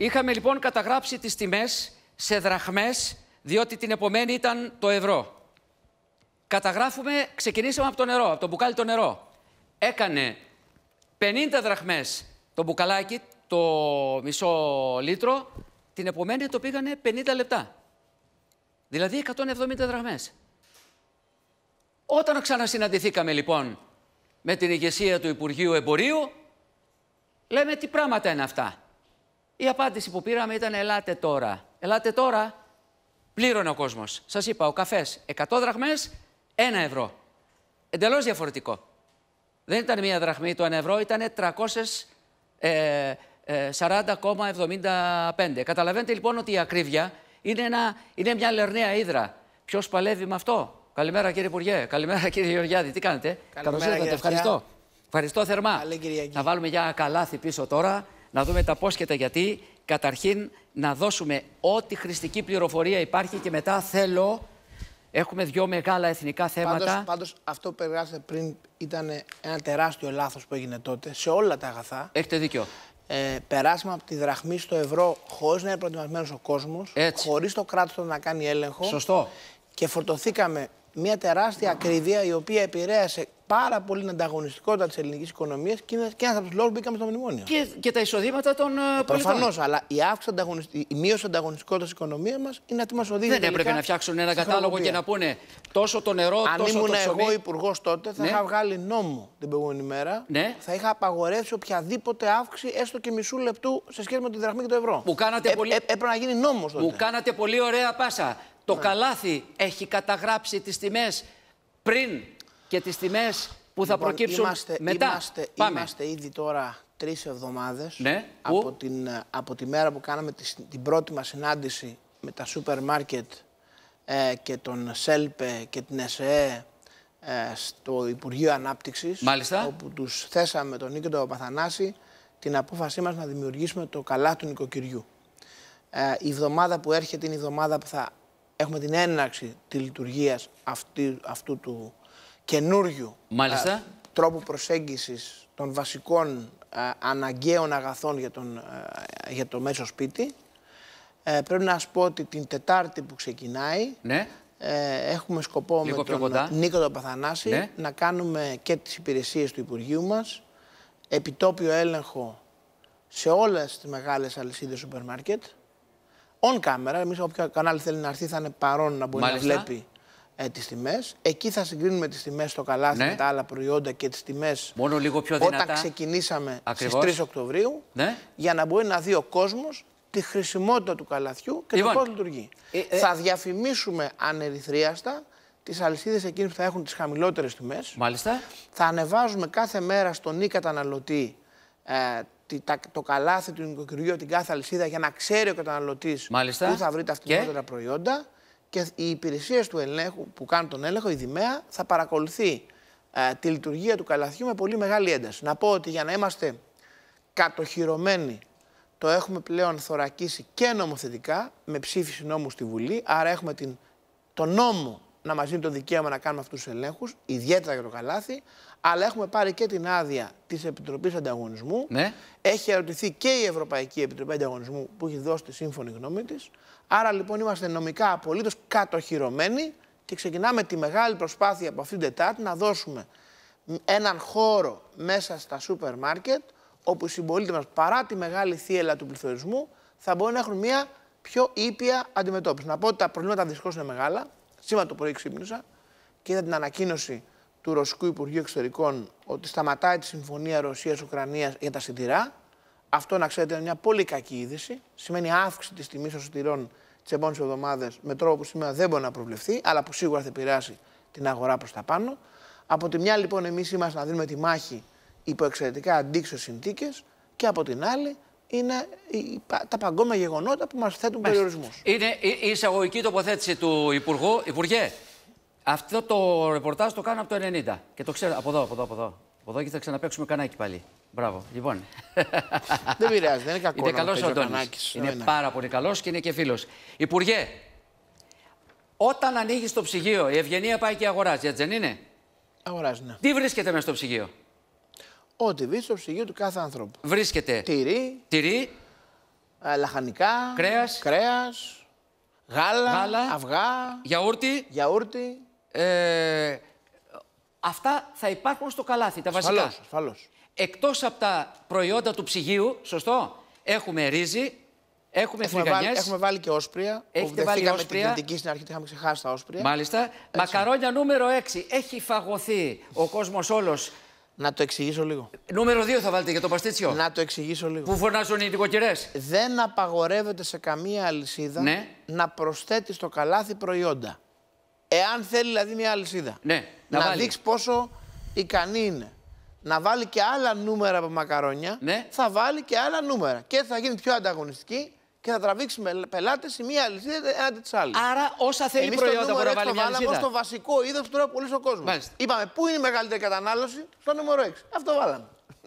Είχαμε λοιπόν καταγράψει τις τιμές σε δραχμές, διότι την επομένη ήταν το ευρώ. Καταγράφουμε, ξεκινήσαμε από το νερό, από το μπουκάλι το νερό. Έκανε 50 δραχμές το μπουκαλάκι, το μισό λίτρο, την επομένη το πήγανε 50 λεπτά. Δηλαδή 170 δραχμές. Όταν ξανασυναντηθήκαμε λοιπόν με την ηγεσία του Υπουργείου Εμπορίου, λέμε τι πράγματα είναι αυτά. Η απάντηση που πήραμε ήταν ελάτε τώρα. Ελάτε τώρα, πλήρωνε ο κόσμος. Σας είπα, ο καφές 100 δραχμές, 1 ευρώ. Εντελώς διαφορετικό. Δεν ήταν μία δραχμή το 1 ευρώ, ήταν 340,75. Ε, ε, Καταλαβαίνετε λοιπόν ότι η ακρίβεια είναι, ένα, είναι μια λερναία ύδρα. Ποιος παλεύει με αυτό. Καλημέρα κύριε Υπουργέ. Καλημέρα κύριε Γεωργιάδη. Τι κάνετε. Καλώς ήρθατε. Ευχαριστώ. Ευχαριστώ θερμά. Καλή Θα βάλουμε για καλάθι πίσω τώρα να δούμε τα πώς και τα γιατί. Καταρχήν να δώσουμε ό,τι χρηστική πληροφορία υπάρχει και μετά θέλω... Έχουμε δύο μεγάλα εθνικά θέματα. Πάντως, πάντως αυτό που περιγράψατε πριν ήταν ένα τεράστιο λάθος που έγινε τότε σε όλα τα αγαθά. Έχετε δίκιο. Ε, περάσαμε από τη δραχμή στο ευρώ χωρίς να είναι προετοιμασμένος ο κόσμος, Έτσι. χωρίς το κράτος να κάνει έλεγχο. Σωστό. Και φορτωθήκαμε μια τεράστια ακρίβεια η οποία επηρέασε πάρα πολύ την ανταγωνιστικότητα της ελληνικής οικονομίας και ένας από τους λόγους μπήκαμε στο μνημόνιο. Και, και τα εισοδήματα των ε, πολιτών. Προφανώς, αλλά η, αύξηση, η μείωση ανταγωνιστικότητας της οικονομίας μας είναι αυτή που μα οδήγησε. Δεν έπρεπε να φτιάξουν ένα κατάλογο και να πούνε τόσο το νερό, Αν τόσο το Αν ήμουν εγώ υπουργός τότε, θα ναι. είχα βγάλει νόμο την προηγούμενη μέρα. Ναι. Θα είχα απαγορεύσει οποιαδήποτε αύξηση έστω και μισού λεπτού σε σχέση με τη δραχμή και το ευρώ. κάνατε ε, πολύ... Ε, έπρεπε να γίνει νόμος τότε. Μου κάνατε πολύ ωραία πάσα. Το ναι. καλάθι έχει καταγράψει τις τιμές πριν και τις τιμές που θα λοιπόν, προκύψουν είμαστε, μετά. Είμαστε, Πάμε. ήδη τώρα τρεις εβδομάδες ναι, από, την, ε, από τη μέρα που κάναμε την πρώτη μας συνάντηση με τα σούπερ μάρκετ ε, και τον ΣΕΛΠΕ και την ΕΣΕΕ στο Υπουργείο Ανάπτυξης Μάλιστα. όπου τους θέσαμε τον Νίκο τον Παθανάση την απόφασή μας να δημιουργήσουμε το καλά του νοικοκυριού. Ε, η εβδομάδα που έρχεται είναι η εβδομάδα που θα έχουμε την έναρξη της λειτουργίας αυτή, αυτού του καινούριου Μάλιστα. Α, ε, τρόπου προσέγγισης των βασικών α, ε, αναγκαίων αγαθών για, τον, ε, για το μέσο σπίτι. Ε, πρέπει να σας πω ότι την Τετάρτη που ξεκινάει ναι. ε, έχουμε σκοπό Λίγο με τον κοντά. Νίκο Παθανάση ναι. να κάνουμε και τις υπηρεσίες του Υπουργείου μας, επιτόπιο έλεγχο σε όλες τις μεγάλες αλυσίδες σούπερ μάρκετ, on camera, εμείς όποιο κανάλι θέλει να έρθει θα είναι παρόν να μπορεί Μάλιστα. να βλέπει ε, Εκεί θα συγκρίνουμε τις τιμές στο καλάθι ναι. με τα άλλα προϊόντα και τις τιμές Μόνο λίγο πιο Όταν ξεκινήσαμε στις 3 Οκτωβρίου, ναι. για να μπορεί να δει ο κόσμος τη χρησιμότητα του καλαθιού και λοιπόν. το πώς λειτουργεί. Ε, ε, θα διαφημίσουμε ανερυθρίαστα τις αλυσίδες εκείνες που θα έχουν τις χαμηλότερες τιμές. Μάλιστα. Θα ανεβάζουμε κάθε μέρα στον ή καταναλωτή ε, το καλάθι του νοικοκυριού, την κάθε αλυσίδα για να ξέρει ο καταναλωτής πού θα βρει τα φτηνότερα προϊόντα και οι υπηρεσίες του ελέγχου που κάνουν τον έλεγχο, η Δημαία, θα παρακολουθεί ε, τη λειτουργία του καλαθιού με πολύ μεγάλη ένταση. Να πω ότι για να είμαστε κατοχυρωμένοι, το έχουμε πλέον θωρακίσει και νομοθετικά, με ψήφιση νόμου στη Βουλή. Άρα έχουμε την, τον νόμο να μας δίνει το δικαίωμα να κάνουμε αυτούς τους ελέγχους, ιδιαίτερα για το καλάθι αλλά έχουμε πάρει και την άδεια της Επιτροπής Ανταγωνισμού. Ναι. Έχει ερωτηθεί και η Ευρωπαϊκή Επιτροπή Ανταγωνισμού που έχει δώσει τη σύμφωνη γνώμη της. Άρα λοιπόν είμαστε νομικά απολύτως κατοχυρωμένοι και ξεκινάμε τη μεγάλη προσπάθεια από αυτήν την Τετάρτη να δώσουμε έναν χώρο μέσα στα σούπερ μάρκετ όπου οι συμπολίτε μας παρά τη μεγάλη θύελα του πληθωρισμού θα μπορούν να έχουν μια πιο ήπια αντιμετώπιση. Να πω ότι τα προβλήματα δυστυχώς είναι μεγάλα. Σήμερα το πρωί ξύπνησα και είδα την ανακοίνωση του Ρωσικού Υπουργείου Εξωτερικών ότι σταματάει τη συμφωνία Ρωσία-Ουκρανία για τα σιτηρά. Αυτό να ξέρετε είναι μια πολύ κακή είδηση. Σημαίνει αύξηση της τιμής των σιτηρών τις επόμενες εβδομάδες με τρόπο που σήμερα δεν μπορεί να προβλεφθεί, αλλά που σίγουρα θα επηρεάσει την αγορά προς τα πάνω. Από τη μια, λοιπόν, εμείς είμαστε να δίνουμε τη μάχη υπό εξαιρετικά αντίξωες συνθήκες και από την άλλη είναι τα παγκόσμια γεγονότα που μας θέτουν περιορισμούς. Είναι η εισαγωγική τοποθέτηση του Υπουργού. Υπουργέ, αυτό το ρεπορτάζ το κάνω από το 90 και το ξέρω από εδώ, από εδώ, από εδώ. Από εδώ και θα ξαναπέξουμε κανάκι πάλι. Μπράβο. Λοιπόν. δεν πειράζει, δεν είναι κακό. Είναι καλό ο Αντώνης. Είναι ναι. πάρα πολύ καλός και είναι και φίλος. Υπουργέ, όταν ανοίγει το ψυγείο, η Ευγενία πάει και αγοράζει, έτσι δεν είναι. Αγοράζει, ναι. Τι βρίσκεται μέσα στο ψυγείο. Ό,τι βρίσκεται στο ψυγείο του κάθε ανθρώπου. Βρίσκεται. Τυρί. Τυρί. Ε, λαχανικά. Κρέας. Κρέας, γάλα, γάλα. Αυγά. Γιαούρτι. Γιαούρτι. Ε, αυτά θα υπάρχουν στο καλάθι, τα βασικά. Σφαλώς, Εκτός από τα προϊόντα του ψυγείου, σωστό, έχουμε ρύζι, Έχουμε, έχουμε φρυγανιές. έχουμε βάλει και όσπρια. Έχετε βάλει Την κριτική στην αρχή είχαμε ξεχάσει τα όσπρια. Μάλιστα. Μακαρόνια νούμερο 6. Έχει φαγωθεί ο κόσμος όλος. Να το εξηγήσω λίγο. Νούμερο 2 θα βάλετε για το παστίτσιο. Να το εξηγήσω λίγο. Που φωνάζουν οι νοικοκυρές. Δεν απαγορεύεται σε καμία αλυσίδα ναι. να προσθέτει στο καλάθι προϊόντα. Εάν θέλει δηλαδή μια αλυσίδα ναι, να, να δείξει πόσο ικανή είναι να βάλει και άλλα νούμερα από μακαρόνια, ναι. θα βάλει και άλλα νούμερα. Και θα γίνει πιο ανταγωνιστική και θα τραβήξει με πελάτες η μία αλυσίδα έναντι της άλλης. Άρα, όσα θέλει Εμείς προϊόντα μπορεί να βάλει μια αλυσίδα. προιοντα μπορει να βαλει μια αλυσιδα βαλαμε το βασικό είδος που τώρα πουλήσει ο κόσμος. Είπαμε πού είναι η μεγαλύτερη κατανάλωση, στο νούμερο 6. Αυτό βάλαμε.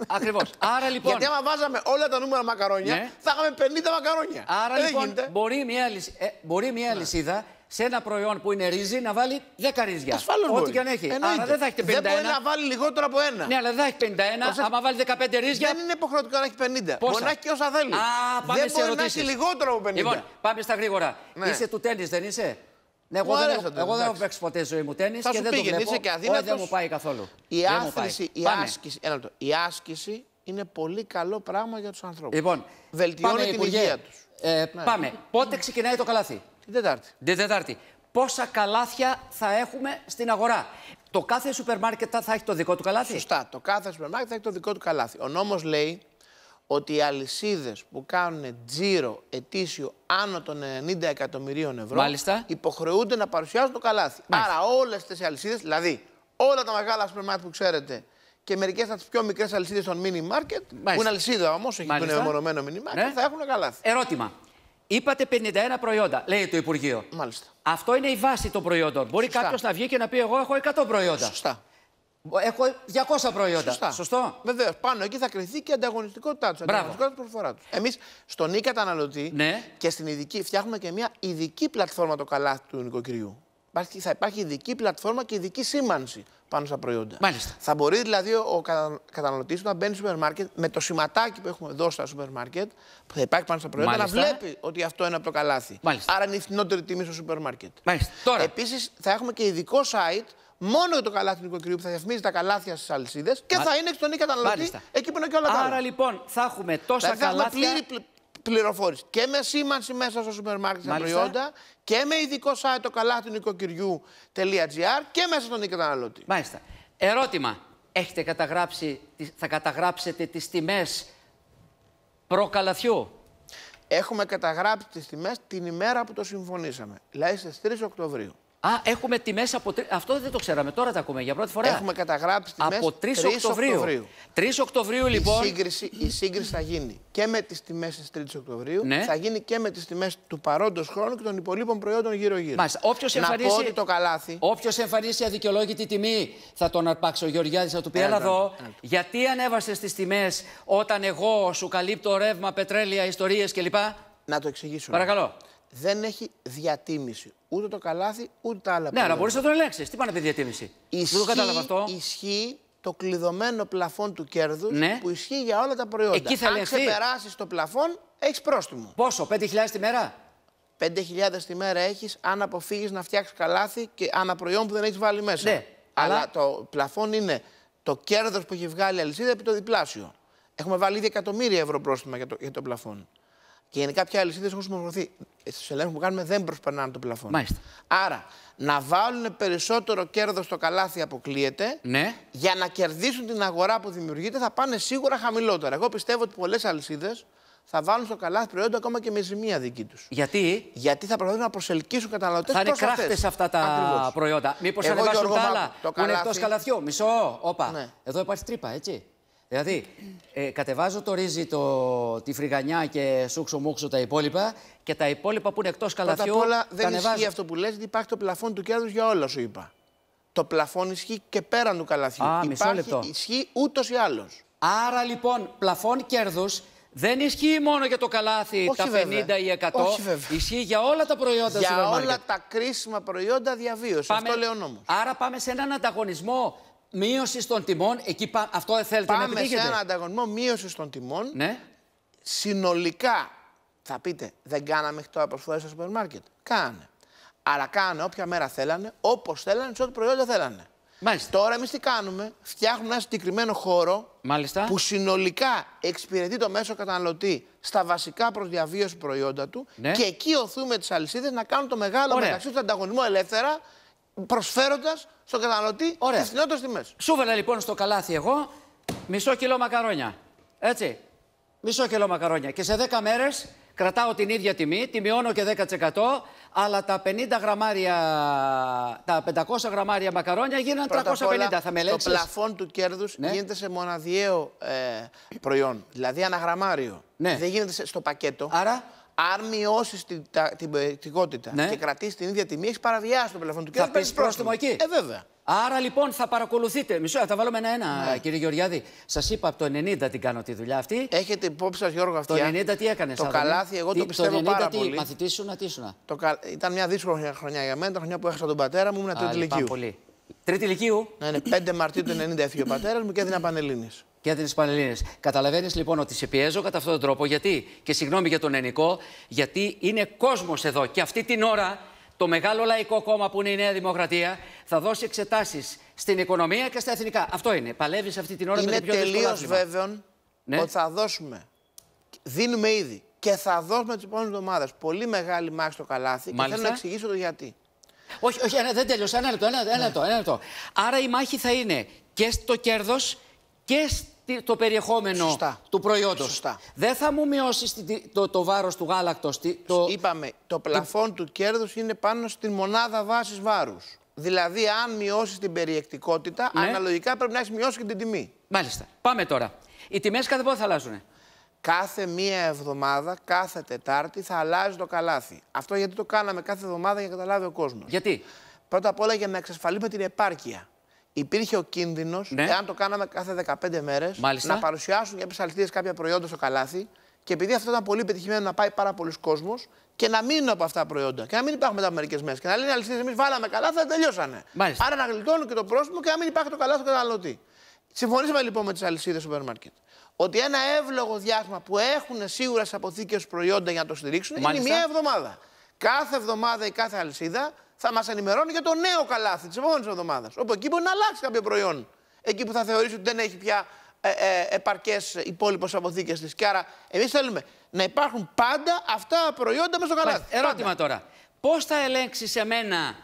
Ακριβώς. Άρα λοιπόν. Γιατί άμα βάζαμε όλα τα νούμερα μακαρόνια, ναι. θα είχαμε 50 μακαρόνια. Άρα ε, λοιπόν, μπορεί μια, αλυσίδα, ε, μπορεί μια ναι σε ένα προϊόν που είναι ρύζι να βάλει 10 ρύζια. Ασφαλώ. Ό,τι και αν έχει. δεν θα 51. Δεν μπορεί να βάλει λιγότερο από ένα. Ναι, αλλά δεν θα έχει 51. Όσα... Άμα βάλει 15 ρύζια. Δεν είναι υποχρεωτικό να έχει 50. Πόσα? Μπορεί να έχει και όσα θέλει. Α, πάμε δεν σε μπορεί ερωτήσεις. να έχει λιγότερο από 50. Λοιπόν, πάμε στα γρήγορα. Ναι. Είσαι του τέννη, δεν είσαι. Ναι, εγώ δεν, το, εγώ δεν έχω παίξει ποτέ ζωή μου τέννη και δεν το βλέπω. Είσαι και αδύνατος. δεν μου πάει καθόλου. Η άσκηση, η άσκηση, η άσκηση είναι πολύ καλό πράγμα για τους ανθρώπους. Λοιπόν, βελτιώνει την υγεία τους. Ε, ναι. Πάμε. Πότε ξεκινάει το καλάθι. Την Τετάρτη. Την Τετάρτη. Πόσα καλάθια θα έχουμε στην αγορά. Το κάθε σούπερ μάρκετ θα έχει το δικό του καλάθι. Σωστά. Το κάθε σούπερ μάρκετ θα έχει το δικό του καλάθι. Ο νόμος λέει ότι οι αλυσίδες που κάνουν τζίρο ετήσιο άνω των 90 εκατομμυρίων ευρώ Μάλιστα. υποχρεούνται να παρουσιάζουν το καλάθι. Μάλιστα. Άρα όλες τις αλυσίδες, δηλαδή όλα τα μεγάλα σούπερ μάρκετ που ξέρετε και μερικές από τις πιο μικρές αλυσίδες των mini market, Μάλιστα. που είναι αλυσίδα όμως, έχει το μεμονωμένο mini market, ναι. θα έχουν καλάθι. Ερώτημα. Είπατε 51 προϊόντα, λέει το Υπουργείο. Μάλιστα. Αυτό είναι η βάση των προϊόντων. Μπορεί κάποιος να βγει και να πει: Εγώ έχω 100 προϊόντα. Σωστά. Έχω 200 προϊόντα. Σωστά. Σωστό. Βεβαίως. Πάνω εκεί θα κρυθεί και η ανταγωνιστικότητά τους. Ανταγωνιστικότητα προφορά τους. Εμείς στον Ήκα καταναλωτη ναι. και στην ειδική φτιάχνουμε και μια ειδική πλατφόρμα το καλάθι του νοικοκυριού. Θα υπάρχει ειδική πλατφόρμα και ειδική σήμανση πάνω στα προϊόντα. Μάλιστα. Θα μπορεί δηλαδή ο καταναλωτή να μπαίνει στο σούπερ μάρκετ με το σηματάκι που έχουμε εδώ στα σούπερ μάρκετ που θα υπάρχει πάνω στα προϊόντα Μάλιστα. να βλέπει ότι αυτό είναι από το καλάθι. Μάλιστα. Άρα είναι η φθηνότερη τιμή στο σούπερ μάρκετ. Επίσης θα έχουμε και ειδικό site μόνο για το καλάθι του νοικοκυριού που θα διαφημίζει τα καλάθια στις αλυσίδες και θα είναι στον καταναλωτή εκεί που είναι και όλα τα άλλα. Άρα λοιπόν θα έχουμε τόσα πλήρη πληροφόρηση και με σήμανση μέσα στο σούπερ μάρκετ προϊόντα και με ειδικό site το καλάθι και μέσα στον καταναλωτή. Μάλιστα. Ερώτημα. Έχετε καταγράψει, θα καταγράψετε τις τιμές προκαλαθιού. Έχουμε καταγράψει τις τιμές την ημέρα που το συμφωνήσαμε. Δηλαδή στις 3 Οκτωβρίου. Α, έχουμε τιμές από. Αυτό δεν το ξέραμε, τώρα τα ακούμε για πρώτη φορά. Έχουμε καταγράψει τιμές από 3, 3 Οκτωβρίου. Οκτωβρίου. 3 Οκτωβρίου, λοιπόν. Η σύγκριση, η σύγκριση θα γίνει και με τις τιμές της 3η Οκτωβρίου, ναι. θα γίνει και με τις τιμές του παρόντος χρόνου και των υπολείπων προϊόντων γύρω-γύρω. Μάλιστα. Όποιος εμφανίσει. το καλάθι. Όποιος εμφανίσει αδικαιολόγητη τιμή, θα τον αρπάξει ο Γεωργιάδη, θα του πει: ε, Έλα ναι. εδώ, ε, ναι. γιατί ανέβασες τις τιμές όταν εγώ σου καλύπτω ρεύμα, πετρέλαια, ιστορίες κλπ. Να το εξηγήσουμε. Παρακαλώ. Δεν έχει διατίμηση ούτε το καλάθι, ούτε τα άλλα. Ναι, αλλά μπορείς να το ελέγξεις. Τι πάνε τη διατίμηση. Ισχύει, το κατάλαβα αυτό. Ισχύει το κλειδωμένο πλαφόν του κέρδους ναι. που ισχύει για όλα τα προϊόντα. Αν ξεπεράσεις το πλαφόν, έχεις πρόστιμο. Πόσο, 5.000 τη μέρα. 5.000 τη μέρα έχεις αν αποφύγεις να φτιάξεις καλάθι και ανά προϊόν που δεν έχεις βάλει μέσα. Ναι, αλλά... το πλαφόν είναι το κέρδος που έχει βγάλει η αλυσίδα επί το διπλάσιο. Έχουμε βάλει ήδη εκατομμύρια ευρώ πρόστιμα για το, για το πλαφόν. Και γενικά πια οι αλυσίδες έχουν συμμορφωθεί. Ε, Στους ελέγχους που κάνουμε δεν προσπερνάνε το πλαφόν. Μάλιστα. Άρα, να βάλουν περισσότερο κέρδος στο καλάθι αποκλείεται. Ναι. Για να κερδίσουν την αγορά που δημιουργείται, θα πάνε σίγουρα χαμηλότερα. Εγώ πιστεύω ότι πολλές αλυσίδες θα βάλουν στο καλάθι προϊόντα ακόμα και με ζημία δική τους. Γιατί? Γιατί θα προσπαθούν να προσελκύσουν καταναλωτές Θα είναι κράχτε αυτά τα Ακριβώς. προϊόντα. Μήπως ανεβάσουν τα άλλα το που είναι εκτός καλαθιού. Μισό, όπα. Ναι. Εδώ υπάρχει τρύπα, έτσι. Δηλαδή, ε, κατεβάζω το ρύζι, το, τη φρυγανιά και σούξω-μούξω τα υπόλοιπα και τα υπόλοιπα που είναι εκτός καλαθιού. Πρώτα όλα δεν ανεβάζω. ισχύει αυτό που λες, γιατί υπάρχει το πλαφόν του κέρδους για όλα σου είπα. Το πλαφόν ισχύει και πέραν του καλαθιού. Α, υπάρχει, λεπτό. Ισχύει ούτως ή άλλως. Άρα λοιπόν, πλαφόν κέρδους δεν ισχύει μόνο για το καλάθι τα 50 ή 100. Όχι, βέβαια. ισχύει για όλα τα προϊόντα Για όλα τα κρίσιμα προϊόντα διαβίωσης. Αυτό λέω Άρα πάμε σε έναν ανταγωνισμό μείωση των τιμών, εκεί πά... αυτό θέλετε Πάμε να επιτύχετε. Πάμε σε έναν ανταγωνισμό μείωση των τιμών. Ναι. Συνολικά, θα πείτε, δεν κάναμε μέχρι τώρα προσφορέ στο σούπερ μάρκετ. Κάνανε. Αλλά κάνανε όποια μέρα θέλανε, όπως θέλανε, σε ό,τι προϊόντα θέλανε. Μάλιστα. Τώρα εμείς τι κάνουμε, φτιάχνουμε ένα συγκεκριμένο χώρο Μάλιστα. που συνολικά εξυπηρετεί το μέσο καταναλωτή στα βασικά προς διαβίωση προϊόντα του ναι. και εκεί οθούμε τις αλυσίδες να κάνουν το μεγάλο Ωραία. μεταξύ τους ανταγωνισμό ελεύθερα προσφέροντας στον καταναλωτή τι φθηνότερε τιμέ. Σούβελα λοιπόν στο καλάθι εγώ μισό κιλό μακαρόνια. Έτσι. Μισό κιλό μακαρόνια. Και σε 10 μέρες κρατάω την ίδια τιμή, τη μειώνω και 10%, αλλά τα 50 γραμμάρια, τα 500 γραμμάρια μακαρόνια γίναν 350. Όλα, θα με Το πλαφόν του κέρδους ναι. γίνεται σε μοναδιαίο ε, προϊόν. Δηλαδή αναγραμμάριο. Ναι. Δεν γίνεται στο πακέτο. Άρα. Αν μειώσεις την, την περιεκτικότητα ναι. και κρατήσεις την ίδια τιμή, έχεις παραβιάσει το πελαφόν του κέρδου. Θα πεις πρόστιμο εκεί. Ε, βέβαια. Άρα λοιπόν θα παρακολουθείτε. Μισό, θα βάλουμε ένα-ένα, ναι. κύριε Γεωργιάδη. Σας είπα από το 90 την κάνω τη δουλειά αυτή. Έχετε υπόψη σας, Γιώργο, αυτή. Το 90 τι έκανες. Το καλάθι, εγώ τι, το πιστεύω το 90, πάρα τι, πολύ. Μαθητή σου να τι το κα... Ήταν μια δύσκολη χρονιά για μένα, τα χρονιά που έχασα τον πατέρα μου, ήμουν τρίτη ηλικίου. Πολύ. Τρίτη ηλικίου. Ναι, ναι, 5 Μαρτίου του 90 έφυγε ο πατέρας μου και έδινα πανελίνη και τις Πανελλήνες. Καταλαβαίνεις λοιπόν ότι σε πιέζω κατά αυτόν τον τρόπο. Γιατί, και συγγνώμη για τον Ενικό, γιατί είναι κόσμος εδώ. Και αυτή την ώρα το μεγάλο λαϊκό κόμμα που είναι η Νέα Δημοκρατία θα δώσει εξετάσεις στην οικονομία και στα εθνικά. Αυτό είναι. Παλεύεις αυτή την ώρα με την πιο τελείω βέβαιο ναι. ότι θα δώσουμε. Δίνουμε ήδη και θα δώσουμε τις επόμενες εβδομάδες πολύ μεγάλη μάχη στο καλάθι Μάλιστα. και θέλω να εξηγήσω το γιατί. Όχι, όχι, δεν τέλειωσα. Ναι. Ένα λεπτό, Άρα η μάχη θα είναι και στο κέρδος και στο το περιεχόμενο του προϊόντος. Δεν θα μου μειώσεις το, το βάρος του γάλακτος. Το... Είπαμε, το πλαφόν του κέρδους είναι πάνω στη μονάδα βάσης βάρους. Δηλαδή, αν μειώσεις την περιεκτικότητα, ναι. αναλογικά πρέπει να έχεις μειώσει και την τιμή. Μάλιστα. Πάμε τώρα. Οι τιμές κάθε πότε θα αλλάζουν. Κάθε μία εβδομάδα, κάθε Τετάρτη θα αλλάζει το καλάθι. Αυτό γιατί το κάναμε κάθε εβδομάδα για να καταλάβει ο κόσμος. Γιατί. Πρώτα απ' όλα για να εξασφαλίσουμε την επάρκεια. Υπήρχε ο κίνδυνος, ναι. εάν το κάναμε κάθε 15 μέρε, να παρουσιάσουν κάποιε επισαλτίε κάποια προϊόντα στο καλάθι. Και επειδή αυτό ήταν πολύ επιτυχημένο να πάει πάρα πολλοί κόσμος και να μείνουν από αυτά τα προϊόντα και να μην υπάρχουν μετά από μερικές μέρες. Και να λένε αλυσίδε, εμείς βάλαμε καλά, θα τελειώσανε. Μάλιστα. Άρα να γλιτώνουν και το πρόστιμο και να μην υπάρχει το καλά του καταναλωτή. Συμφωνήσαμε λοιπόν με τις αλυσίδε σούπερ μάρκετ. Ότι ένα εύλογο διάστημα που έχουν σίγουρα στι αποθήκες προϊόντα για να το στηρίξουν Μάλιστα. είναι μία εβδομάδα. Κάθε εβδομάδα η κάθε αλυσίδα θα μας ενημερώνει για το νέο καλάθι της επόμενης εβδομάδας. Όπου εκεί μπορεί να αλλάξει κάποιο προϊόν. Εκεί που θα θεωρήσει ότι δεν έχει πια ε, ε, επαρκές υπόλοιπες αποθήκες της. Και άρα εμείς θέλουμε να υπάρχουν πάντα αυτά τα προϊόντα μέσα στο καλάθι. Ερώτημα τώρα. Πώς θα ελέγξεις εμένα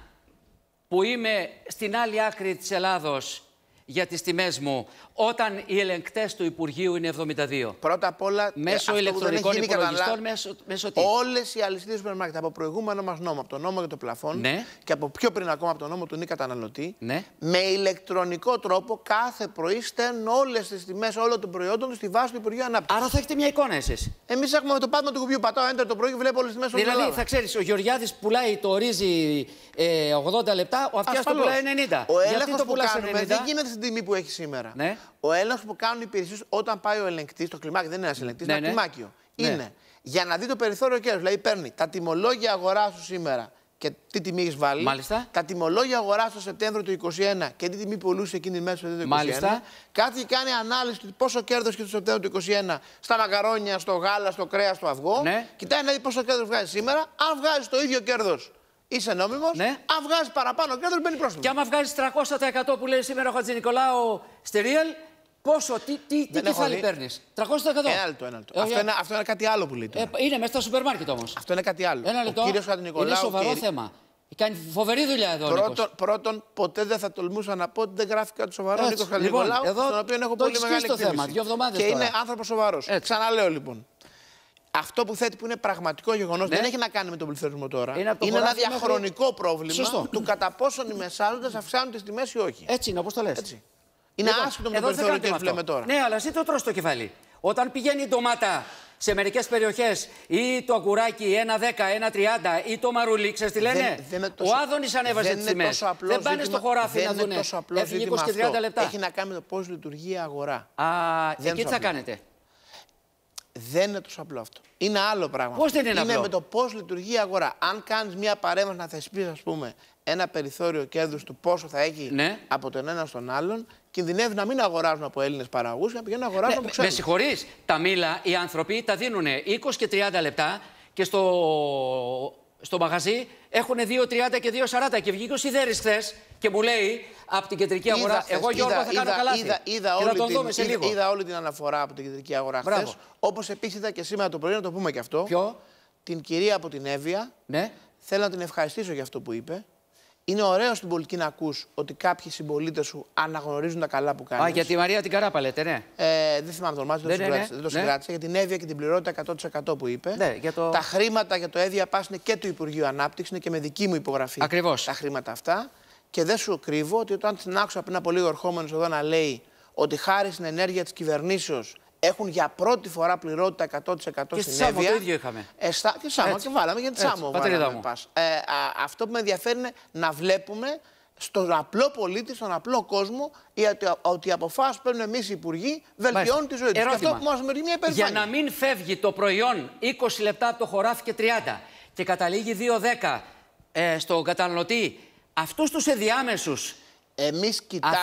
που είμαι στην άλλη άκρη της Ελλάδος για τις τιμές μου όταν οι ελεγκτές του Υπουργείου είναι 72. Πρώτα απ' όλα... Ε, μέσω ε, ηλεκτρονικών υπολογιστών, καταλά... μέσω, μέσω τι. Όλες οι αλυσίδες που μάρκετ από προηγούμενο μας νόμο, από το νόμο για το πλαφόν ναι. και από πιο πριν ακόμα από τον νόμο του νη καταναλωτή, ναι. με ηλεκτρονικό τρόπο κάθε πρωί στέλνουν όλες τις τιμές όλων των προϊόντων στη βάση του Υπουργείου Ανάπτυξης. Άρα θα έχετε μια εικόνα εσείς. Εμείς έχουμε με το πάτημα του κουμπιού, πατάω enter το πρωί και βλέπω όλες τις τιμές Δηλαδή θα ξέρεις, ο Γεωργιάδης πουλάει το ρύζι ε, 80 λεπτά, ο αυτιάς το πουλάει 90. Ο έλεγχος που κάνουμε δεν γίνεται την τιμή που έχει σήμερα. Ναι. Ο έλεγχος που κάνουν οι υπηρεσίε όταν πάει ο ελεγκτής, το κλιμάκι δεν είναι ένας ελεγκτής, ναι, είναι ένα ναι. κλιμάκιο. Ναι. Είναι για να δει το περιθώριο κέρδους. Δηλαδή παίρνει τα τιμολόγια αγοράς σου σήμερα και τι τιμή έχεις βάλει. Μάλιστα. Τα τιμολόγια αγοράς το Σεπτέμβριο του 2021 και τι τιμή πουλούσε εκείνη τη μέσα του 2021. Μάλιστα. Κάτι κάνει ανάλυση του πόσο κέρδος έχει το Σεπτέμβριο του 2021 στα μακαρόνια, στο γάλα, στο κρέας, στο αυγό. Ναι. Κοιτάει να δει πόσο κέρδος βγάζει σήμερα. Αν βγάζει το ίδιο κέρδος Είσαι νόμιμος. Ναι. Αν βγάζεις παραπάνω κέρδο, μπαίνει πρόστιμο. Και άμα βγάζεις 300% που λέει σήμερα ο Χατζη Νικολάου στη πόσο, τι, τι, τι κεφάλι παίρνει. 300%. Ένα λεπτό, ένα λεπτό. Ε, αυτό, είναι, αυτό είναι κάτι άλλο που λέει τώρα. Ε, είναι μέσα στο σούπερ μάρκετ όμως. Αυτό είναι κάτι άλλο. Ένα λεπτό. Ο κύριος είναι σοβαρό κύρι... θέμα. Κάνει φοβερή δουλειά εδώ. Πρώτον, πρώτον, ποτέ δεν θα τολμούσα να πω ότι δεν γράφει κάτι σοβαρό Νίκος Χατζη λοιπόν, Νικολάου, στον οποίο έχω πολύ μεγάλη εκτίμηση. Θέμα, και είναι άνθρωπος σοβαρός. Ξαναλέω λοιπόν αυτό που θέτει που είναι πραγματικό γεγονός ναι. δεν έχει να κάνει με τον πληθωρισμό τώρα. Είναι, το είναι ένα διαχρονικό πρόβλημα Σωστό. του κατά πόσον οι μεσάζοντε αυξάνουν τις τιμές ή όχι. Έτσι είναι, όπως το λες. Είναι λοιπόν, άσχητο με το που λέμε τώρα. Ναι, αλλά εσύ το τρώω το κεφάλι. Όταν πηγαίνει η ντομάτα σε μερικές περιοχές ή το αγκουράκι 1,10, 1,30 ή το μαρουλί, ξέρεις τι λένε. Δεν, δεν τόσο, ο Άδωνης ανέβασε τι τιμέ. Δεν πάνε στο χωράφι να δουν. Έχει 20 και 30 λεπτά. Έχει να κάνει με το πώς λειτουργεί η αγορά. Α, εκεί τι θα κάνετε. Δεν είναι τόσο απλό αυτό. Είναι άλλο πράγμα. Πώς δεν είναι, απλό. Είναι με το πώς λειτουργεί η αγορά. Αν κάνεις μια παρέμβαση να θεσπίσεις, ας πούμε, ένα περιθώριο κέρδους του πόσο θα έχει ναι. από τον ένα στον άλλον, κινδυνεύει να μην αγοράζουν από Έλληνες παραγωγούς και να πηγαίνουν να αγοράζουν ναι, από ξένου. Με συγχωρείς, τα μήλα οι άνθρωποι τα δίνουν 20 και 30 λεπτά και στο στο μαγαζί έχουν 2,30 και 2,40 και βγήκε ο Σιδέρης χθες και μου λέει από την κεντρική αγορά: Εγώ Γιώργο είδα, θα κάνω καλά. Είδα, είδα, όλη την, είδα όλη την αναφορά από την κεντρική αγορά χθες. Όπως επίσης είδα και σήμερα το πρωί, να το πούμε και αυτό. Ποιο? Την κυρία από την Εύβοια. Ναι. Θέλω να την ευχαριστήσω για αυτό που είπε. Είναι ωραίο στην πολιτική να ακούς ότι κάποιοι συμπολίτες σου αναγνωρίζουν τα καλά που κάνεις. Α, για τη Μαρία την Καράπα λέτε, ναι. Ε, δεν θυμάμαι τον όνομά δεν, ναι, ναι, δεν το ναι. συγκράτησα. Ναι. Για την έδεια και την πληρότητα 100% που είπε. Ναι, το... Τα χρήματα για το πας είναι και του Υπουργείου Ανάπτυξης, είναι και με δική μου υπογραφή Ακριβώς. τα χρήματα αυτά. Και δεν σου κρύβω ότι όταν την άκουσα πριν από λίγο ερχόμενος εδώ να λέει ότι χάρη στην ενέργεια της κυβερνήσεως έχουν για πρώτη φορά πληρότητα 100% και στη Σάμμο το ίδιο είχαμε. Ε, στα, και και βάλαμε για Σάμο Σάμμο. Ε, αυτό που με ενδιαφέρει είναι να βλέπουμε στον απλό πολίτη, στον απλό κόσμο, ότι οι αποφάσεις που παίρνουν εμείς οι υπουργοί βελτιώνουν τη ζωή τους. Αυτό που μας δημιουργεί μια υπερβολή. Για να μην φεύγει το προϊόν 20 λεπτά από το χωράφι και 30 και καταλήγει 2-10 ε, στον καταναλωτή, αυτούς τους ενδιάμεσους Εμείς κοιτάμε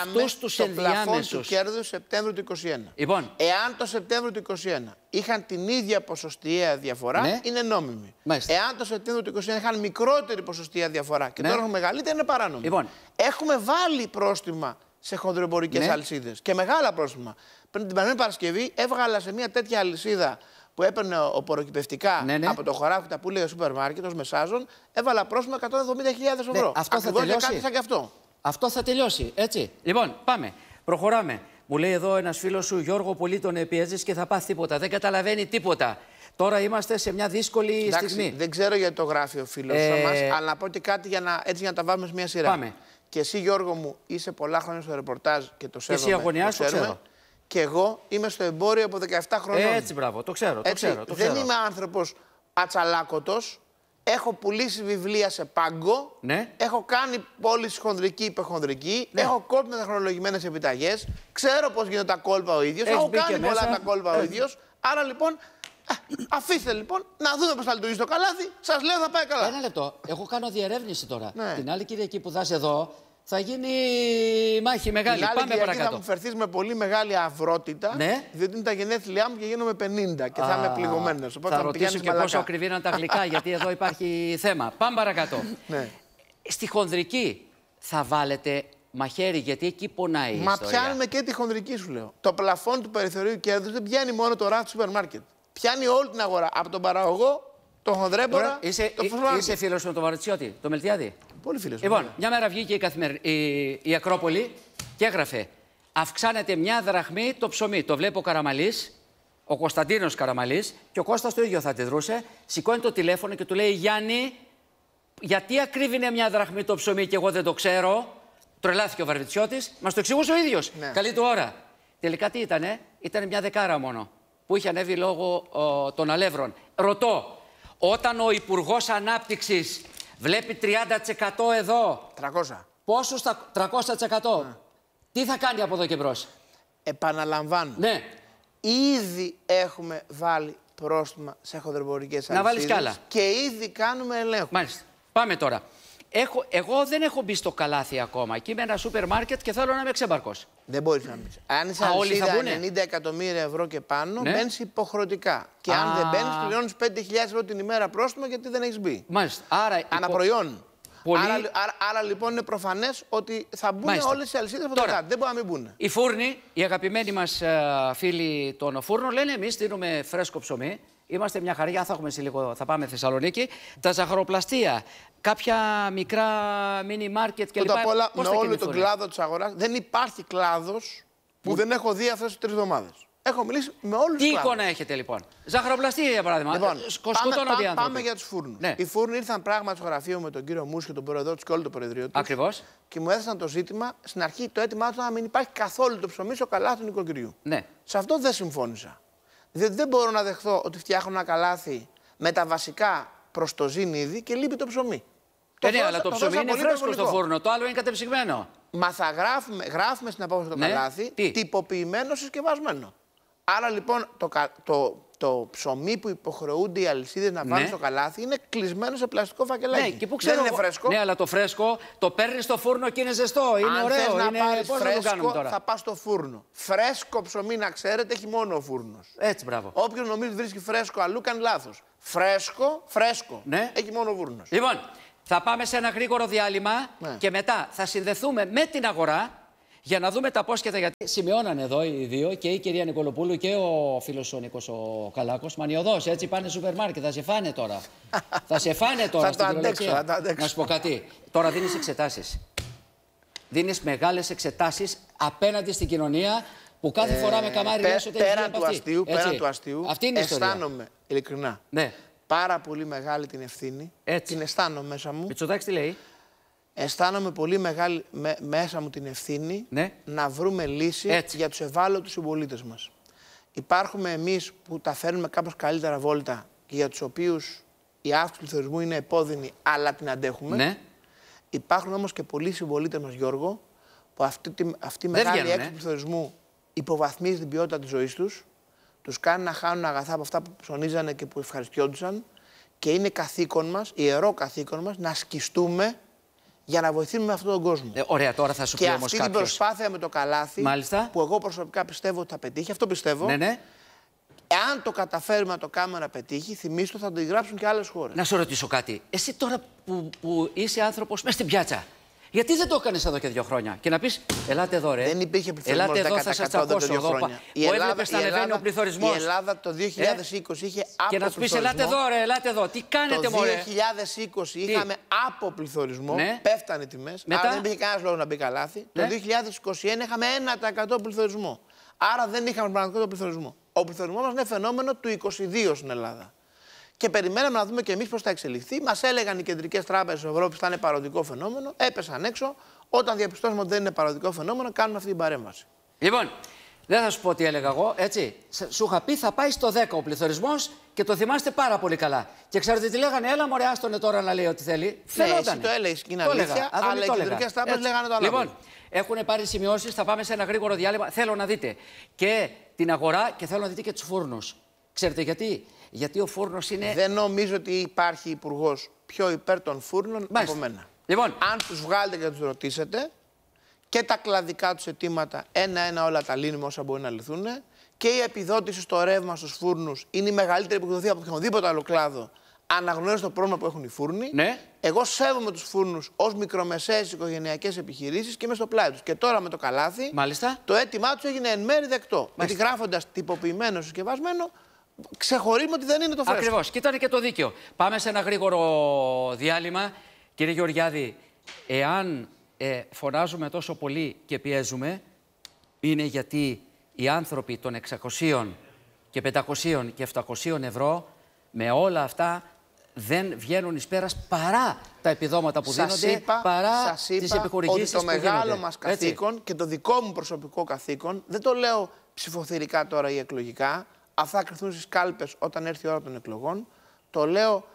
το πλαφόν του κέρδου Σεπτέμβριο του 2021. Λοιπόν. Εάν το Σεπτέμβριο του 2021 είχαν την ίδια ποσοστιαία διαφορά, ναι. είναι νόμιμη. Μάλιστα. Εάν το Σεπτέμβριο του 2021 είχαν μικρότερη ποσοστιαία διαφορά και ναι. τώρα έχουν μεγαλύτερη, είναι παράνομη. Λοιπόν. Έχουμε βάλει πρόστιμα σε χονδρομπορικέ ναι. αλυσίδες και μεγάλα πρόστιμα. Πριν την Παρμένη Παρασκευή έβγαλα σε μια τέτοια αλυσίδα που έπαιρνε ο ποροκυπευτικά ναι, ναι. από το χωράφι τα ο σούπερ μάρκετ ως μεσάζων, έβαλα πρόστιμα 170.000 ναι, ευρώ. αυτό Ακριβώς θα Και αυτό. Αυτό θα τελειώσει, έτσι. Λοιπόν, πάμε. Προχωράμε. Μου λέει εδώ ένας φίλος σου, Γιώργο, πολύ τον πιέζει και θα πάθει τίποτα. Δεν καταλαβαίνει τίποτα. Τώρα είμαστε σε μια δύσκολη Εντάξει, στιγμή. Δεν ξέρω γιατί το γράφει ο φίλος ε... μας, αλλά να πω και κάτι για να, έτσι για να τα βάλουμε σε μια σειρά. Πάμε. Και εσύ, Γιώργο μου, είσαι πολλά χρόνια στο ρεπορτάζ και το σέβομαι. εσύ, αγωνιάς, το, ξέρω. Και εγώ είμαι στο εμπόριο από 17 ε, χρόνια. Έτσι, μπράβο, το ξέρω. Το ξέρω το δεν είμαι άνθρωπος ατσαλάκωτος. Έχω πουλήσει βιβλία σε πάγκο. Ναι. Έχω κάνει πώληση χονδρική, υπεχονδρική. Ναι. Έχω κόλπη με τα χρονολογημένε επιταγές. Ξέρω πώς γίνονται τα κόλπα ο ίδιος. Έχω κάνει πολλά τα κόλπα ο ίδιος. Άρα λοιπόν. Αφήστε λοιπόν να δούμε πώς θα λειτουργήσει το καλάθι. Σας λέω θα πάει καλά. Ένα λεπτό. έχω κάνω διερεύνηση τώρα. Ναι. Την άλλη Κυριακή που θα εδώ, θα γίνει μάχη μεγάλη. Πάμε Πάμε παρακάτω. θα μου φερθείς με πολύ μεγάλη αυρότητα. Ναι. Διότι είναι τα γενέθλιά μου και γίνομαι 50 και Α, θα είμαι πληγωμένος. Θα, θα ρωτήσω και πόσο ακριβή είναι τα γλυκά, γιατί εδώ υπάρχει θέμα. Πάμε παρακάτω. ναι. Στη χονδρική θα βάλετε μαχαίρι, γιατί εκεί πονάει η Μα πιάνουμε και τη χονδρική σου λέω. Το πλαφόν του περιθωρίου κέρδους δεν πιάνει μόνο το ράφι του σούπερ μάρκετ. Πιάνει όλη την αγορά. Από τον παραγωγό, τον χονδρέμπορα. Είσαι, φίλος με τον Βαρτσιώτη, Μελτιάδη. Πολύ Λοιπόν, μια μέρα βγήκε η, καθημερι... η... Ακρόπολη και έγραφε Αυξάνεται μια δραχμή το ψωμί. Το βλέπω ο Καραμαλής, ο Κωνσταντίνος Καραμαλής και ο Κώστας το ίδιο θα αντιδρούσε. Σηκώνει το τηλέφωνο και του λέει Γιάννη, γιατί ακρίβει μια δραχμή το ψωμί και εγώ δεν το ξέρω. Τρελάθηκε ο Βαρβιτσιώτης, μας το εξηγούσε ο ίδιος. Ναι. Καλή του ώρα. Τελικά τι ήτανε, ήταν μια δεκάρα μόνο που είχε ανέβει λόγω ο, των αλεύρων. Ρωτώ, όταν ο Υπουργός Ανάπτυξης Βλέπει 30% εδώ. 300. Πόσο στα 300%. Ναι. Τι θα κάνει από εδώ και μπρος. Επαναλαμβάνω. Ναι. Ήδη έχουμε βάλει πρόστιμα σε χονδρεμπορικέ αλυσίδες. Να βάλεις κι άλλα. Και ήδη κάνουμε ελέγχο. Μάλιστα. Πάμε τώρα έχω, εγώ δεν έχω μπει στο καλάθι ακόμα. Εκεί είμαι ένα σούπερ μάρκετ και θέλω να είμαι ξεμπαρκός. Δεν μπορείς να μπεις. Αν είσαι αλυσίδα 90 εκατομμύρια ευρώ και πάνω, ναι. μπαίνεις υποχρεωτικά. Και αν δεν μπαίνεις, πληρώνεις 5.000 ευρώ την ημέρα πρόστιμο γιατί δεν έχεις μπει. Μάλιστα. Άρα, Αναπροϊόν. Πολύ... Άρα, άρα, λοιπόν είναι προφανές ότι θα μπουν όλες οι αλυσίδες από το κάτω. Δεν μπορεί να μην μπουν. Οι φούρνοι, οι αγαπημένοι μας ε, φίλοι των φούρνων, λένε εμείς δίνουμε φρέσκο ψωμί. Είμαστε μια χαριά, θα, έχουμε σε λίγο, θα πάμε Θεσσαλονίκη. Τα ζαχαροπλαστεία, κάποια μικρά mini market κλπ. Πρώτα απ' όλα, με όλο τον κλάδο της αγοράς, δεν υπάρχει κλάδος που δεν έχω δει αυτές τις τρεις εβδομάδες. Έχω μιλήσει με όλους τους Τι εικόνα έχετε λοιπόν. Ζαχαροπλαστεία για παράδειγμα. Λοιπόν, πάμε, πάμε, οι Πάμε για τους φούρνους. Ναι. Οι φούρνοι ήρθαν πράγματι στο γραφείο με τον κύριο και τον πρόεδρό τους και όλο το προεδρείο τους. Ακριβώς. Και μου έθεσαν το ζήτημα στην αρχή το αίτημά τους να μην υπάρχει καθόλου το ψωμί στο καλάθι του νοικοκυριού. Ναι. Σε αυτό δεν συμφώνησα. Διότι δεν μπορώ να δεχθώ ότι φτιάχνω ένα καλάθι με τα βασικά προς το ζύνιδι και λείπει το ψωμί. Το ε, ναι, αλλά το ψωμί είναι φρέσκο στο φούρνο, το άλλο είναι κατεψυγμένο. Μα θα γράφουμε, στην απόφαση το ναι. καλάθι τυποποιημένος συσκευασμένο. Άρα λοιπόν το, το, το ψωμί που υποχρεούνται οι αλυσίδες να βάλουν ναι. στο καλάθι είναι κλεισμένο σε πλαστικό φακελάκι. Ναι, και που ξέρω, δεν είναι φρέσκο. Ναι, αλλά το φρέσκο το παίρνεις στο φούρνο και είναι ζεστό. Είναι Αν ωραίο. Θες να είναι... πάρεις φρέσκο, θα, το πας στο φούρνο. Φρέσκο ψωμί, να ξέρετε, έχει μόνο ο φούρνος. Έτσι, μπράβο. Όποιο νομίζει ότι βρίσκει φρέσκο αλλού κάνει λάθος. Φρέσκο, φρέσκο. Ναι. Έχει μόνο ο φούρνος. Λοιπόν, θα πάμε σε ένα γρήγορο διάλειμμα ναι. και μετά θα συνδεθούμε με την αγορά για να δούμε τα τα γιατί σημειώναν εδώ οι δύο και η κυρία Νικολοπούλου και ο φίλος ο Νίκος ο Καλάκος. Μανιωδός, έτσι πάνε σούπερ μάρκετ, θα σε φάνε τώρα. θα σε φάνε τώρα αντέξω, θα το αντέξω. Να σου πω κάτι. Τώρα δίνεις εξετάσεις. Δίνεις μεγάλες εξετάσεις απέναντι στην κοινωνία που κάθε ε, φορά με καμάρι πέ, λες, πέρα, του αστείου, πέρα του αστείου, Αυτή είναι αισθάνομαι ειλικρινά ναι. πάρα πολύ μεγάλη την ευθύνη. Την αισθάνομαι μέσα μου. Μητσοτάξ τι λέει αισθάνομαι πολύ μεγάλη, μέσα μου την ευθύνη ναι. να βρούμε λύση Έτσι. για τους ευάλωτους συμπολίτες μας. Υπάρχουμε εμείς που τα φέρνουμε κάπως καλύτερα βόλτα και για τους οποίους η αύξηση του θεωρισμού είναι επώδυνη, αλλά την αντέχουμε. Ναι. Υπάρχουν όμως και πολλοί συμπολίτες μας, Γιώργο, που αυτή, αυτή η μεγάλη βγαίνουν, του θεωρισμού υποβαθμίζει την ποιότητα της ζωής τους, τους κάνει να χάνουν αγαθά από αυτά που ψωνίζανε και που ευχαριστιόντουσαν και είναι καθήκον μας, ιερό καθήκον μας, να σκιστούμε για να βοηθήσουμε αυτόν τον κόσμο. Ε, ωραία, τώρα θα σου πει όμως κάτι. Αυτή την προσπάθεια με το καλάθι που εγώ προσωπικά πιστεύω ότι θα πετύχει, αυτό πιστεύω. Ναι, ναι. Εάν το καταφέρουμε να το κάνουμε να πετύχει, θυμίστε θα το γράψουν και άλλες χώρες. Να σου ρωτήσω κάτι. Εσύ τώρα που, που είσαι άνθρωπος μες στην πιάτσα, γιατί δεν το έκανες εδώ και δύο χρόνια. Και να πεις, ελάτε εδώ, ρε. Δεν υπήρχε πληθωρισμό ελάτε εδώ, θα σας τσακώσω εδώ. Που έβλεπε να ανεβαίνει ο πληθωρισμός. Η Ελλάδα το 2020 ε? είχε άποπληθωρισμό. Και να του πεις, ελάτε εδώ, ρε, ελάτε εδώ. Τι κάνετε, μωρέ. Το 2020 είχαμε άποπληθωρισμό. Ναι. Πέφτανε οι τιμές. Άρα δεν υπήρχε κανένας λόγος να μπει καλάθι. Ναι. Το 2021 είχαμε 1% πληθωρισμό. Άρα δεν είχαμε πραγματικό πληθωρισμό. Ο πληθωρισμός μας είναι φαινόμενο του 22 στην Ελλάδα και περιμέναμε να δούμε και εμείς πώς θα εξελιχθεί. Μας έλεγαν οι κεντρικές τράπεζες της Ευρώπης θα είναι παροδικό φαινόμενο. Έπεσαν έξω. Όταν διαπιστώσουμε ότι δεν είναι παροδικό φαινόμενο, κάνουμε αυτή την παρέμβαση. Λοιπόν, δεν θα σου πω τι έλεγα εγώ, έτσι. Σου είχα πει θα πάει στο 10 ο πληθωρισμός και το θυμάστε πάρα πολύ καλά. Και ξέρετε τι λέγανε, έλα μωρέ, άστονε τώρα να λέει ό,τι θέλει. Φαινόταν. Ναι, το έλεγες και είναι αλήθεια, αλλά οι κεντρικέ τράπεζε λέγανε το άλλο. Λοιπόν, έχουν πάρει σημειώσεις, θα πάμε σε ένα γρήγορο διάλειμμα. Θέλω να δείτε και την αγορά και θέλω να δείτε και τους φούρνους. Ξέρετε γιατί. Γιατί ο φούρνος είναι. Δεν νομίζω ότι υπάρχει υπουργός πιο υπέρ των φούρνων Μάλιστα. από μένα. Λοιπόν. Αν τους βγάλετε και τους ρωτήσετε και τα κλαδικά τους αιτήματα ένα-ένα όλα τα λύνουμε όσα μπορεί να λυθούν και η επιδότηση στο ρεύμα στους φούρνους είναι η μεγαλύτερη που από οποιονδήποτε άλλο κλάδο. Αναγνωρίζει το πρόβλημα που έχουν οι φούρνοι. Ναι. Εγώ σέβομαι τους φούρνους ως μικρομεσαίες οικογενειακές επιχειρήσεις και είμαι στο πλάι τους. Και τώρα με το καλάθι, Μάλιστα. το αίτημά τους έγινε εν μέρη δεκτό. Μάλιστα. Γιατί γράφοντας τυποποιημένο συσκευασμένο, ξεχωρίζουμε ότι δεν είναι το φρέσκο. Ακριβώς. Και ήταν και το δίκαιο. Πάμε σε ένα γρήγορο διάλειμμα. Κύριε Γεωργιάδη, εάν ε, φωνάζουμε τόσο πολύ και πιέζουμε, είναι γιατί οι άνθρωποι των 600 και 500 και 700 ευρώ με όλα αυτά δεν βγαίνουν εις πέρας παρά τα επιδόματα που σας δίνονται, είπα, παρά σας είπα τις επιχορηγήσεις ότι το μεγάλο μας καθήκον και το δικό μου προσωπικό καθήκον, δεν το λέω ψηφοθυρικά τώρα ή εκλογικά, Αυτά κρυθούν στις κάλπες όταν έρθει η ώρα των εκλογών. Το λέω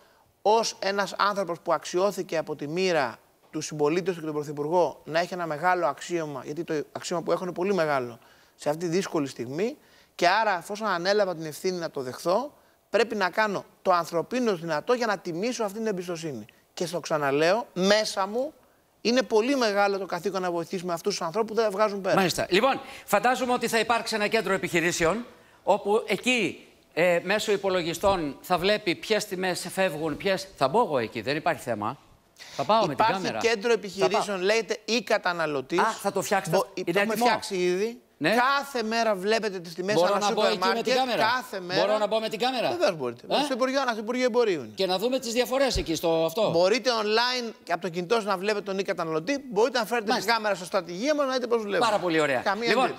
ως ένας άνθρωπος που αξιώθηκε από τη μοίρα του συμπολίτε του και τον Πρωθυπουργό να έχει ένα μεγάλο αξίωμα, γιατί το αξίωμα που έχω είναι πολύ μεγάλο σε αυτή τη δύσκολη στιγμή. Και άρα, εφόσον ανέλαβα την ευθύνη να το δεχθώ, πρέπει να κάνω το ανθρωπίνος δυνατό για να τιμήσω αυτή την εμπιστοσύνη. Και στο ξαναλέω, μέσα μου είναι πολύ μεγάλο το καθήκον να βοηθήσουμε αυτούς τους ανθρώπους που δεν βγάζουν πέρα. Μάλιστα. Λοιπόν, φαντάζομαι ότι θα υπάρξει ένα κέντρο επιχειρήσεων όπου εκεί ε, μέσω υπολογιστών θα βλέπει ποιες τιμές φεύγουν, ποιες. Θα μπω εγώ εκεί, δεν υπάρχει θέμα. Θα πάω υπάρχει με την κάμερα. Υπάρχει κέντρο επιχειρήσεων, λέγεται ή καταναλωτής. Α, θα το φτιάξετε. Μπο... το έχουμε φτιάξει ήδη. Ναι. Κάθε μέρα βλέπετε τις τιμές ανά να μπω εκεί μάρκετ, με την κάμερα. Κάθε μέρα. Μπορώ να μπω με την κάμερα. Ε, Βεβαίω μπορείτε. Ε? Στο Υπουργείο, στο Υπουργείο Εμπορίου. Και να δούμε τις διαφορές εκεί στο αυτό. Μπορείτε online από το κινητό να βλέπετε τον ή καταναλωτή. Μπορείτε να φέρετε Μάλιστα. την κάμερα στο στρατηγείο μας να δείτε πώς βλέπετε. Πάρα πολύ ωραία. Καμία λοιπόν,